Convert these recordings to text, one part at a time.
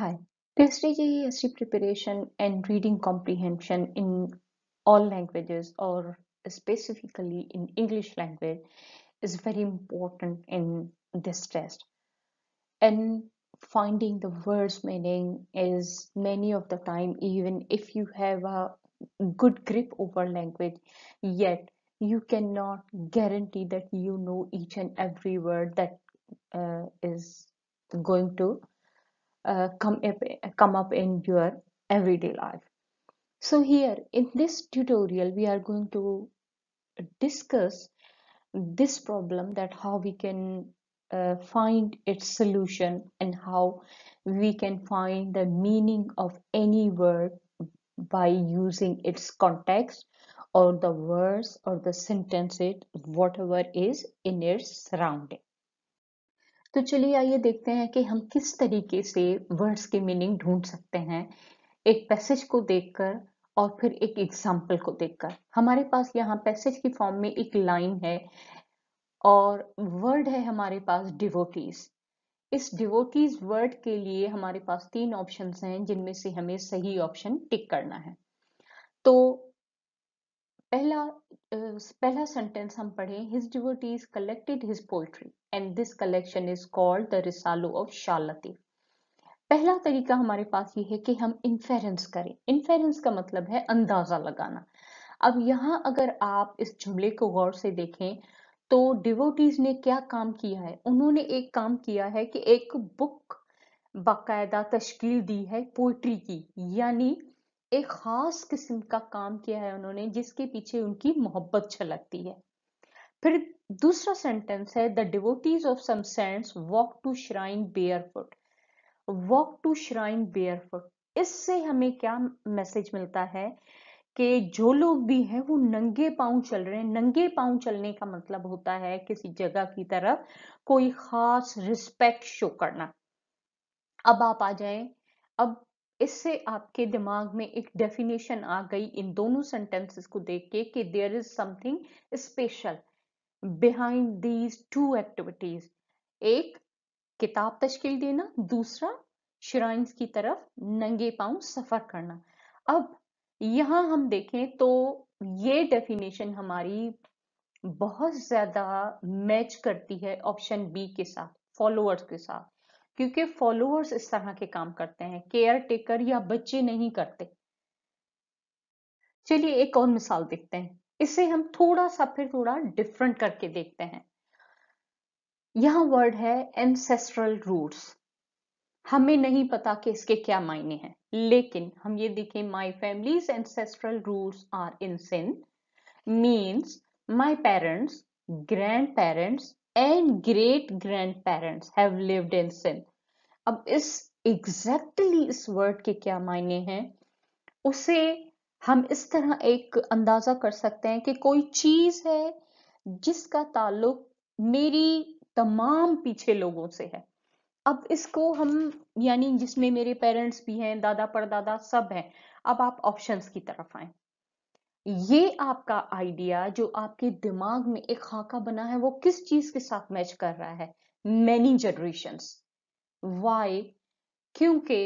Hi. Test GCSE preparation and reading comprehension in all languages or specifically in English language is very important in this test. And finding the words meaning is many of the time even if you have a good grip over language yet you cannot guarantee that you know each and every word that uh, is going to uh, come, up, come up in your everyday life. So here in this tutorial we are going to discuss this problem that how we can uh, find its solution and how we can find the meaning of any word by using its context or the words or the sentence it whatever is in its surrounding तो चलिए आइए देखते हैं कि हम किस तरीके से वर्ड्स के मीनिंग ढूंढ सकते हैं एक पैसेज को देखकर और फिर एक एग्जाम्पल को देखकर हमारे पास यहाँ पैसेज की फॉर्म में एक लाइन है और वर्ड है हमारे पास डिवोटीज इस डिवोटीज वर्ड के लिए हमारे पास तीन ऑप्शंस हैं जिनमें से हमें सही ऑप्शन टिक करना है तो पहला पहला सेंटेंस हम पढ़े his devotees collected his poetry and this collection is called the Risalo of Shalti पहला तरीका हमारे पास ये है कि हम इन्फेरेंस करें इन्फेरेंस का मतलब है अंदाजा लगाना अब यहाँ अगर आप इस जुमले को गौर से देखें तो डिवोटीज ने क्या काम किया है उन्होंने एक काम किया है कि एक बुक बाकायदा तश्कील दी है पोइट्री की यानी एक खास किस्म का काम किया है उन्होंने जिसके पीछे उनकी मोहब्बत छलकती है फिर दूसरा सेंटेंस है the devotees of some saints walk to shrine barefoot walk to shrine barefoot इससे हमें क्या मैसेज मिलता है कि जो लोग भी हैं वो नंगे पांव चल रहे हैं नंगे पांव चलने का मतलब होता है किसी जगह की तरफ कोई खास रिस्पेक्ट शो करना अब आप आ जाएं अब इससे आपके दिमाग में एक डेफिनेशन आ गई इन दोनों सेंटेंसेस को देख के कि there is something special behind these two activities एक किताब तश्कील देना दूसरा श्राइन्स की तरफ नंगे पांव सफर करना अब यहां हम देखें तो ये डेफिनेशन हमारी बहुत ज्यादा मैच करती है ऑप्शन बी के साथ फॉलोअर्स के साथ क्योंकि फॉलोअर्स इस तरह के काम करते हैं केयर टेकर या बच्चे नहीं करते चलिए एक और मिसाल देखते हैं इसे हम थोड़ा सा फिर थोड़ा डिफरेंट करके देखते हैं यहां वर्ड है एंसेस्ट्रल रूट्स हमें नहीं पता कि इसके क्या मायने हैं लेकिन हम ये देखें my family's ancestral roots are in Sindh means my parents grandparents and great grandparents have lived in Sindh अब इस एग्जैक्टली exactly इस वर्ड के क्या मायने हैं उसे हम इस तरह एक अंदाजा कर सकते हैं कि कोई चीज है जिसका ताल्लुक मेरी तमाम पीछे लोगों से है अब इसको हम यानी जिसमें मेरे पेरेंट्स भी हैं दादा परदादा सब हैं अब आप ऑप्शंस की तरफ आए ये आपका आइडिया जो आपके दिमाग में एक खाका बना है वो किस चीज के साथ मैच कर रहा है मैनी जनरेशंस वाई क्योंकि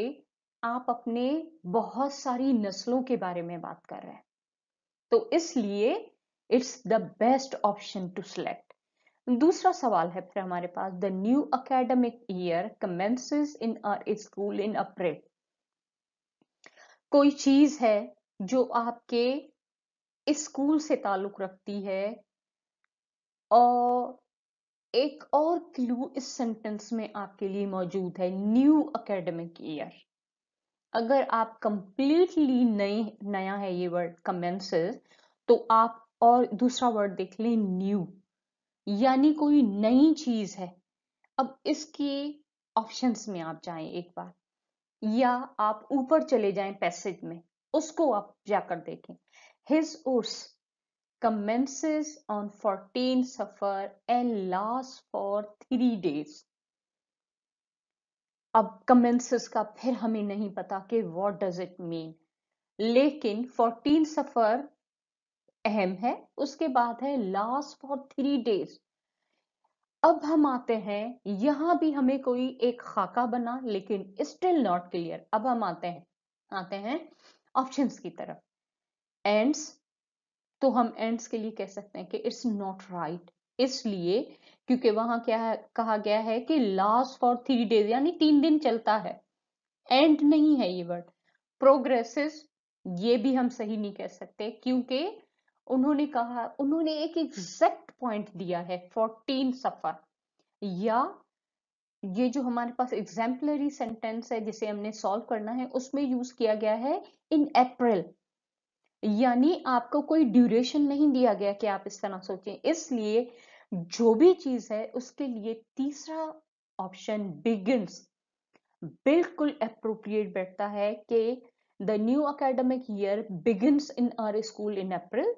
आप अपने बहुत सारी नस्लों के बारे में बात कर रहे हैं तो इसलिए it's the best option to select दूसरा सवाल है फिर हमारे पास the new academic year commences in our school in April कोई चीज है जो आपके स्कूल से ताल्लुक रखती है और एक और क्लू इस सेंटेंस में आपके लिए मौजूद है न्यू अकेडमिक ईयर अगर आप कंप्लीटली नई नया है ये वर्ड कमेंसेस तो आप और दूसरा वर्ड देख लें न्यू यानी कोई नई चीज है अब इसके ऑप्शंस में आप जाएं एक बार या आप ऊपर चले जाएं पैसेज में उसको आप जाकर देखें his urs Commences on fourteen Safar and lasts for three days. अब कमेंसेस का फिर हमें नहीं पता कि what डज इट मीन लेकिन फोर्टीन सफर अहम है उसके बाद है लास्ट फॉर थ्री डेज अब हम आते हैं यहां भी हमें कोई एक खाका बना लेकिन स्टिल नॉट क्लियर अब हम आते हैं आते हैं ऑप्शंस की तरफ एंड्स तो हम एंड्स के लिए कह सकते हैं कि इट्स नॉट राइट इसलिए क्योंकि वहां क्या है कहा गया है कि लास्ट फॉर थ्री डेज यानी तीन दिन चलता है एंड नहीं है ये वर्ड प्रोग्रेसिस ये भी हम सही नहीं कह सकते क्योंकि उन्होंने कहा उन्होंने एक एग्जैक्ट पॉइंट दिया है फोर्टीन सफर या ये जो हमारे पास एग्जाम्पलरी सेंटेंस है जिसे हमने सॉल्व करना है उसमें यूज किया गया है इन अप्रैल यानी आपको कोई ड्यूरेशन नहीं दिया गया कि आप इस तरह सोचें इसलिए जो भी चीज है उसके लिए तीसरा ऑप्शन बिगिंस बिल्कुल अप्रोप्रिएट बैठता है कि the new academic year begins in our school in April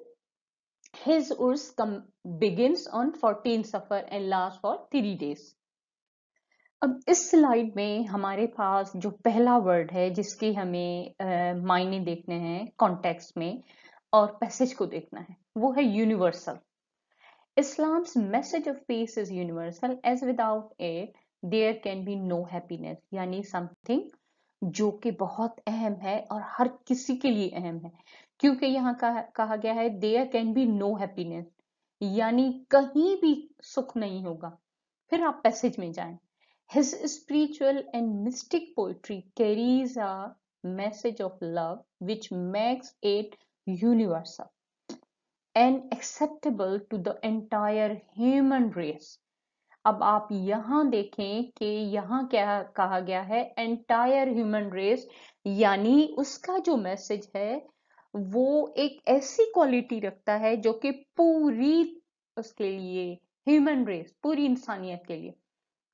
his urs come begins on fourteen Safar and last for three days अब इस स्लाइड में हमारे पास जो पहला वर्ड है जिसकी हमें मायने देखने हैं कॉन्टेक्स्ट में और पैसेज को देखना है वो है universal Islam's message of peace is universal as without it there can be no happiness यानी समथिंग जो कि बहुत अहम है और हर किसी के लिए अहम है क्योंकि यहाँ कहा, कहा गया है there can be no happiness यानी कहीं भी सुख नहीं होगा फिर आप पैसेज में जाएं His spiritual and mystic poetry carries a message of love which makes it universal and acceptable to the entire human race. अब आप यहां देखें कि यहां क्या कहा गया है एंटायर ह्यूमन रेस यानी उसका जो मैसेज है वो एक ऐसी क्वालिटी रखता है जो कि पूरी उसके लिए ह्यूमन रेस पूरी इंसानियत के लिए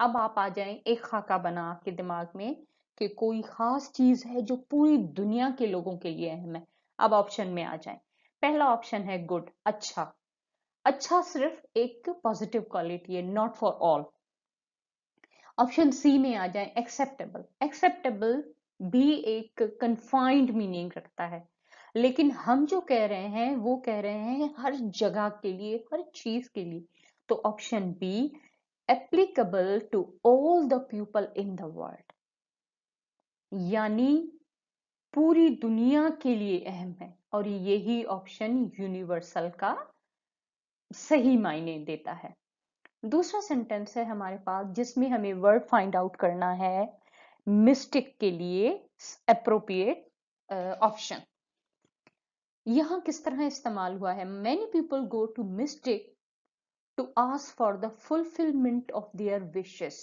अब आप आ जाएं एक खाका बना आपके दिमाग में कि कोई खास चीज है जो पूरी दुनिया के लोगों के लिए अहम है अब ऑप्शन में आ जाएं पहला ऑप्शन है गुड अच्छा अच्छा सिर्फ एक पॉजिटिव क्वालिटी है not for all option C में आ जाए एक्सेप्टेबल एक्सेप्टेबल भी एक कंफाइंड मीनिंग रखता है लेकिन हम जो कह रहे हैं वो कह रहे हैं हर जगह के लिए हर चीज के लिए तो option B applicable to all the people in the world यानी पूरी दुनिया के लिए अहम है और यही ऑप्शन यूनिवर्सल का सही मायने देता है दूसरा सेंटेंस है हमारे पास जिसमें हमें वर्ड फाइंड आउट करना है मिस्टिक के लिए अप्रोप्रिएट ऑप्शन यहां किस तरह इस्तेमाल हुआ है many people go to mystic to ask for the fulfillment of their wishes.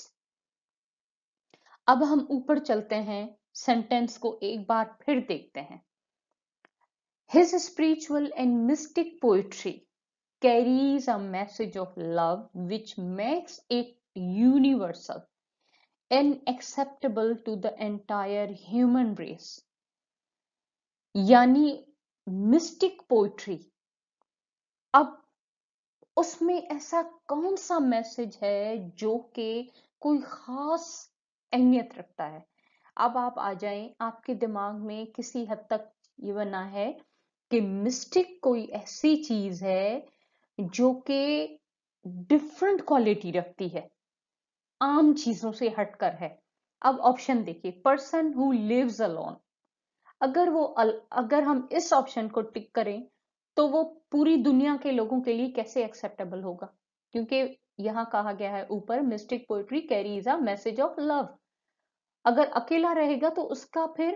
अब हम ऊपर चलते हैं सेंटेंस को एक बार फिर देखते हैं His spiritual and mystic poetry carries a message of love which makes it universal and acceptable to the entire human race. यानी मिस्टिक पोइट्री अब उसमें ऐसा कौन सा मैसेज है जो कि कोई खास अहमियत रखता है अब आप आ जाएं आपके दिमाग में किसी हद तक ये बना है कि मिस्टिक कोई ऐसी चीज है जो कि डिफरेंट क्वालिटी रखती है आम चीजों से हटकर है अब ऑप्शन देखिए पर्सन हु लिव्स अलोन अगर वो अगर हम इस ऑप्शन को टिक करें तो वो पूरी दुनिया के लोगों के लिए कैसे एक्सेप्टेबल होगा क्योंकि यहाँ कहा गया है ऊपर mystic poetry is a message of love अगर अकेला रहेगा तो उसका फिर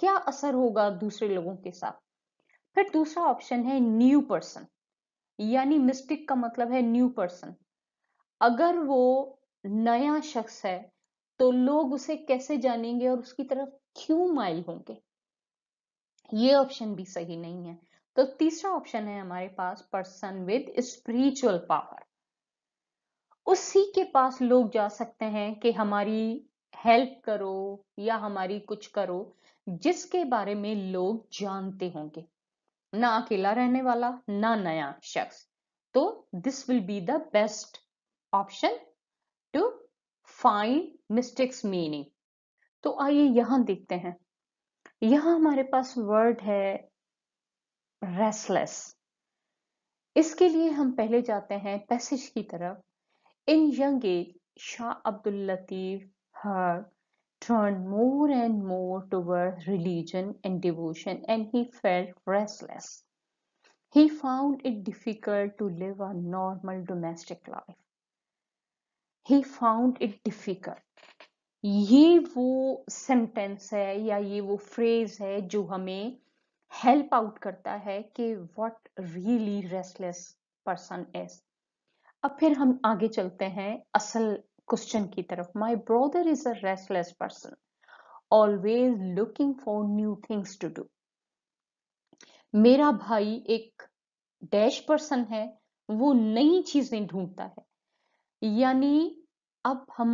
क्या असर होगा दूसरे लोगों के साथ फिर दूसरा ऑप्शन है न्यू पर्सन यानी मिस्टिक का मतलब है न्यू पर्सन अगर वो नया शख्स है तो लोग उसे कैसे जानेंगे और उसकी तरफ क्यों माइल होंगे ये ऑप्शन भी सही नहीं है तो तीसरा ऑप्शन है हमारे पास पर्सन विद स्पिरिचुअल पावर उसी के पास लोग जा सकते हैं कि हमारी हेल्प करो या हमारी कुछ करो जिसके बारे में लोग जानते होंगे ना अकेला रहने वाला ना नया शख्स तो this will be the best option to find mystic's meaning तो आइए यहां देखते हैं यहां हमारे पास वर्ड है रेस्टलेस इसके लिए हम पहले जाते हैं पैसेज की तरफ in young age Shah Abdul Latif हर turn more and more toward religion and devotion and he felt restless he found it difficult to live a normal domestic life he found it difficult ये वो सेंटेंस है या ये वो phrase है जो हमें हेल्प आउट करता है कि what really restless person is अब फिर हम आगे चलते हैं असल क्वेश्चन की तरफ my brother is a restless person always looking for new things to do मेरा भाई एक डैश पर्सन है वो नई चीजें ढूंढता है यानी अब हम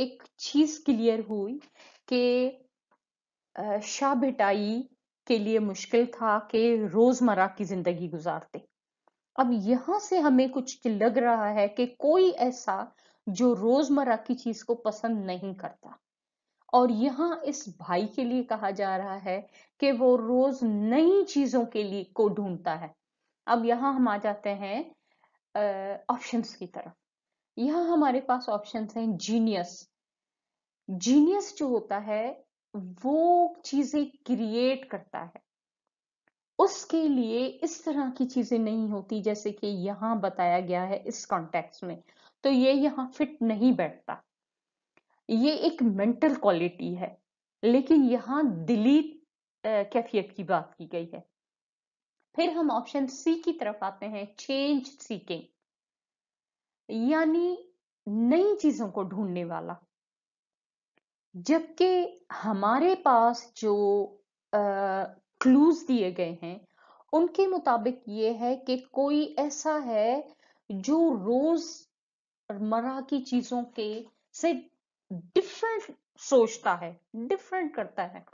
एक चीज क्लियर हुई कि शाह भिटाई के लिए मुश्किल था कि रोजमर्रा की जिंदगी गुजारते अब यहां से हमें कुछ लग रहा है कि कोई ऐसा जो रोजमर्रा की चीज को पसंद नहीं करता और यहाँ इस भाई के लिए कहा जा रहा है कि वो रोज नई चीजों के लिए को ढूंढता है अब यहाँ हम आ जाते हैं ऑप्शंस की तरफ यहाँ हमारे पास ऑप्शंस हैं जीनियस जीनियस जो होता है वो चीजें क्रिएट करता है उसके लिए इस तरह की चीजें नहीं होती जैसे कि यहां बताया गया है इस कॉन्टेक्स्ट में तो ये यहां फिट नहीं बैठता ये एक मेंटल क्वालिटी है लेकिन यहां दिली कैफियत की बात की गई है फिर हम ऑप्शन सी की तरफ आते हैं चेंज सीकिंग यानी नई चीजों को ढूंढने वाला जबकि हमारे पास जो क्लूज दिए गए हैं उनके मुताबिक ये है कि कोई ऐसा है जो मरा की चीजों के से डिफरेंट सोचता है डिफरेंट करता है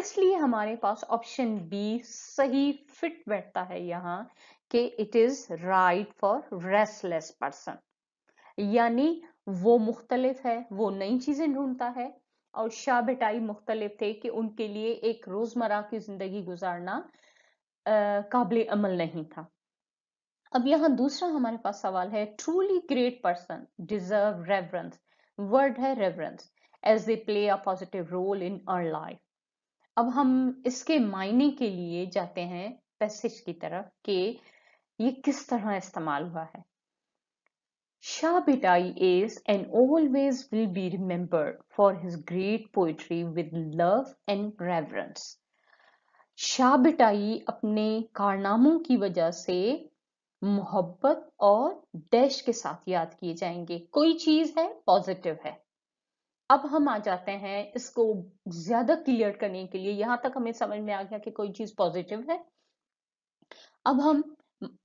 इसलिए हमारे पास ऑप्शन बी सही फिट बैठता है यहाँ कि it is right for restless person यानी वो मुख्तलिफ है वो नई चीजें ढूंढता है और शाह भटाई मुख्तलिफ थे कि उनके लिए एक रोज़मर्रा की ज़िंदगी गुजारना काबिल अमल नहीं था अब यहाँ दूसरा हमारे पास सवाल है truly great person deserve reverence word है reverence as they play a positive role in our life अब हम इसके मायने के लिए जाते हैं पैसेज की तरफ कि ये किस तरह इस्तेमाल हुआ है Shah Bhita'i is and always will be remembered for his great poetry with love and reverence. Shah बिटाई अपने कारनामों की वजह से मोहब्बत और डैश के साथ याद किए जाएंगे कोई चीज है पॉजिटिव है अब हम आ जाते हैं इसको ज्यादा क्लियर करने के लिए यहां तक हमें समझ में आ गया कि कोई चीज पॉजिटिव है अब हम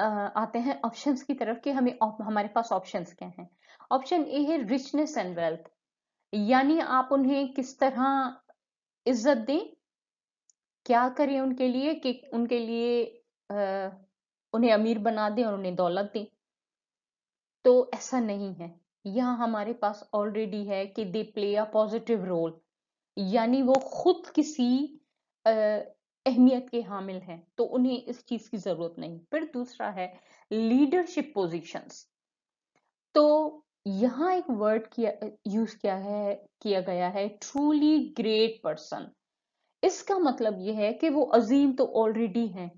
आते हैं ऑप्शंस की तरफ कि हमें हमारे पास ऑप्शंस क्या हैं ऑप्शन ए है रिचनेस एंड वेल्थ यानी आप उन्हें किस तरह इज्जत दें क्या करें उनके लिए कि उनके लिए आ, उन्हें अमीर बना दें और उन्हें दौलत दें तो ऐसा नहीं है यह हमारे पास ऑलरेडी है कि they play a positive role यानी वो खुद किसी अहमियत के हामिल हैं तो उन्हें इस चीज की जरूरत नहीं फिर दूसरा है लीडरशिप पोजीशंस तो यहाँ एक वर्ड किया यूज किया है किया गया है ट्रूली ग्रेट पर्सन इसका मतलब यह है कि वो अजीम तो ऑलरेडी हैं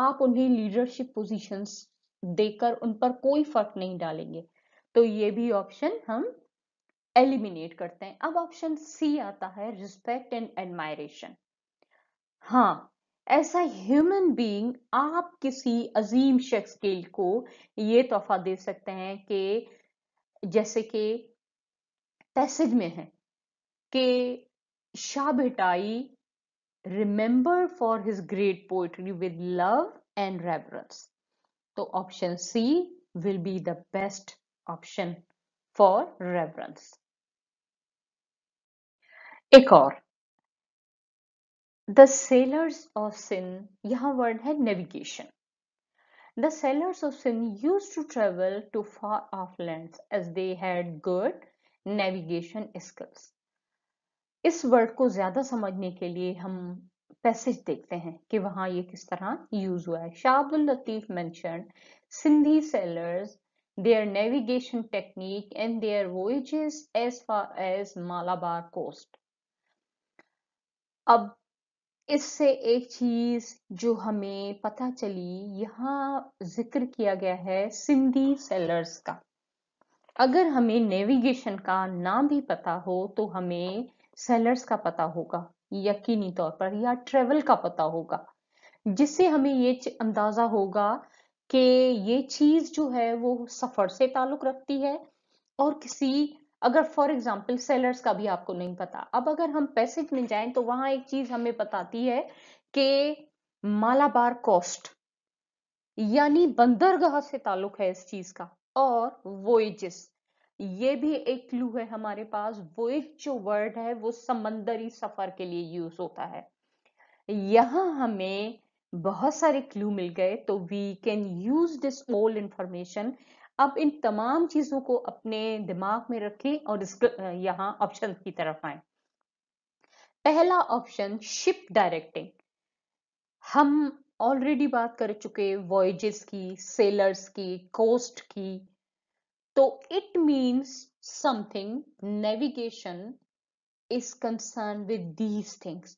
आप उन्हें लीडरशिप पोजीशंस देकर उन पर कोई फर्क नहीं डालेंगे तो ये भी ऑप्शन हम एलिमिनेट करते हैं अब ऑप्शन सी आता है रिस्पेक्ट एंड एडमायरेशन हाँ, ऐसा ह्यूमन बीइंग आप किसी अज़ीम शख्स के को ये तोहफ़ा दे सकते हैं कि जैसे कि पैसेज में है कि Shah Bhitai remember for his great poetry with love and reverence तो option C will be the best option for reverence एक और द सेलर्स ऑफ सिन यहाँ वर्ड है navigation the sailors of Sindh used to travel to far off land as they had good navigation skills इस वर्ड को ज्यादा समझने के लिए हम पैसेज देखते हैं कि वहां ये किस तरह यूज हुआ है शाहबुल लतीफ मैं Sindhi sellers there navigation technique and there वोइजेस as far as Malabar coast अब इससे एक चीज जो हमें पता चली यहाँ जिक्र किया गया है सिंधी सेलर्स का अगर हमें नेविगेशन का नाम भी पता हो तो हमें सेलर्स का पता होगा यकीनी तौर पर या ट्रेवल का पता होगा जिससे हमें ये अंदाजा होगा कि ये चीज जो है वो सफर से ताल्लुक रखती है और किसी अगर फॉर एग्जाम्पल सेलर्स का भी आपको नहीं पता अब अगर हम पैसेज में जाएं तो वहां एक चीज हमें बताती है कि मालाबार कॉस्ट यानी बंदरगाह से ताल्लुक है इस चीज का और वोएजेस ये भी एक क्लू है हमारे पास वोएज जो वर्ड है वो समंदरी सफर के लिए यूज होता है यहां हमें बहुत सारे क्लू मिल गए तो we can use this all information आप इन तमाम चीजों को अपने दिमाग में रखें और यहाँ ऑप्शन की तरफ आए पहला ऑप्शन शिप डायरेक्टिंग हम ऑलरेडी बात कर चुके वॉयजेस की सेलर्स की कोस्ट की तो it means something navigation is concern with these things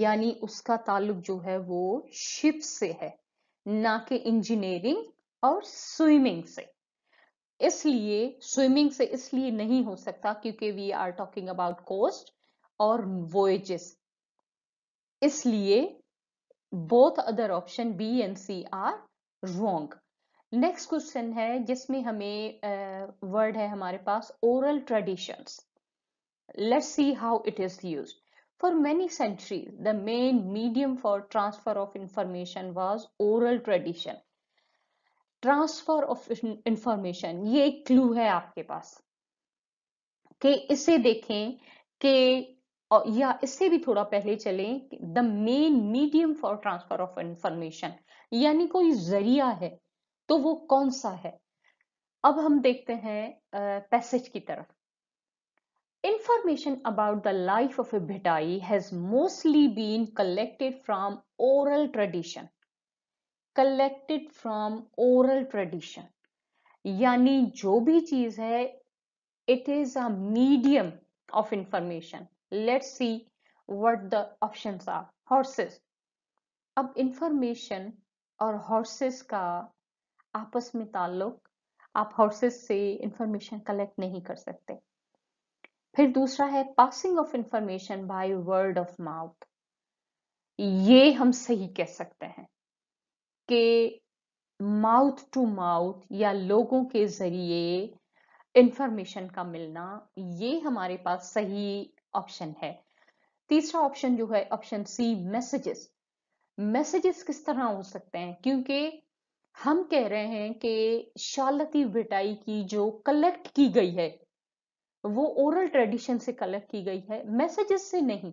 यानी उसका ताल्लुक जो है वो शिप से है ना कि इंजीनियरिंग और स्विमिंग से इसलिए स्विमिंग से इसलिए नहीं हो सकता क्योंकि we are talking about coast और वोएजेस इसलिए both other option B and C are wrong next question है जिसमें हमें वर्ड uh, है हमारे पास oral traditions let's see how it is used for many centuries, the main medium for transfer of information was oral tradition transfer of information ये एक clue है आपके पास कि इसे देखें कि या इससे भी थोड़ा पहले चलें the main medium for transfer of information यानी कोई जरिया है तो वो कौन सा है अब हम देखते हैं पैसेज की तरफ information about the life of a Bhitai has mostly been collected from oral tradition collected from oral tradition यानी जो भी चीज है it is a medium of information let see what the options are horses अब information और horses का आपस में ताल्लुक आप हॉर्सेस से इंफॉर्मेशन कलेक्ट नहीं कर सकते फिर दूसरा है passing of information by word of mouth ये हम सही कह सकते हैं के माउथ टू माउथ या लोगों के जरिए इंफॉर्मेशन का मिलना ये हमारे पास सही ऑप्शन है तीसरा ऑप्शन जो है ऑप्शन सी मैसेजेस मैसेजेस किस तरह हो सकते हैं क्योंकि हम कह रहे हैं कि शालती विटाई की जो कलेक्ट की गई है वो ओरल ट्रेडिशन से कलेक्ट की गई है मैसेजेस से नहीं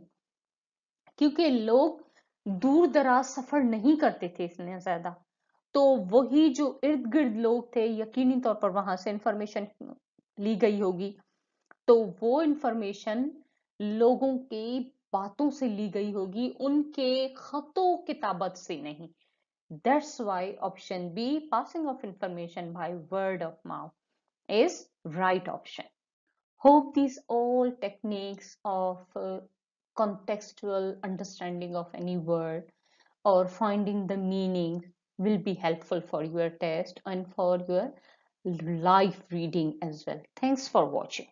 क्योंकि लोग दूर दराज सफर नहीं करते थे इतने ज्यादा तो वही जो इर्द गिर्द लोग थे यकीनी तौर पर वहां से इंफॉर्मेशन ली गई होगी तो वो इंफॉर्मेशन लोगों के बातों से ली गई होगी उनके खतों किताबत से नहीं that's why option B passing of information by word of mouth is right option hope this all techniques of contextual understanding of any word or finding the meaning will be helpful for your test and for your live reading as well. Thanks for watching.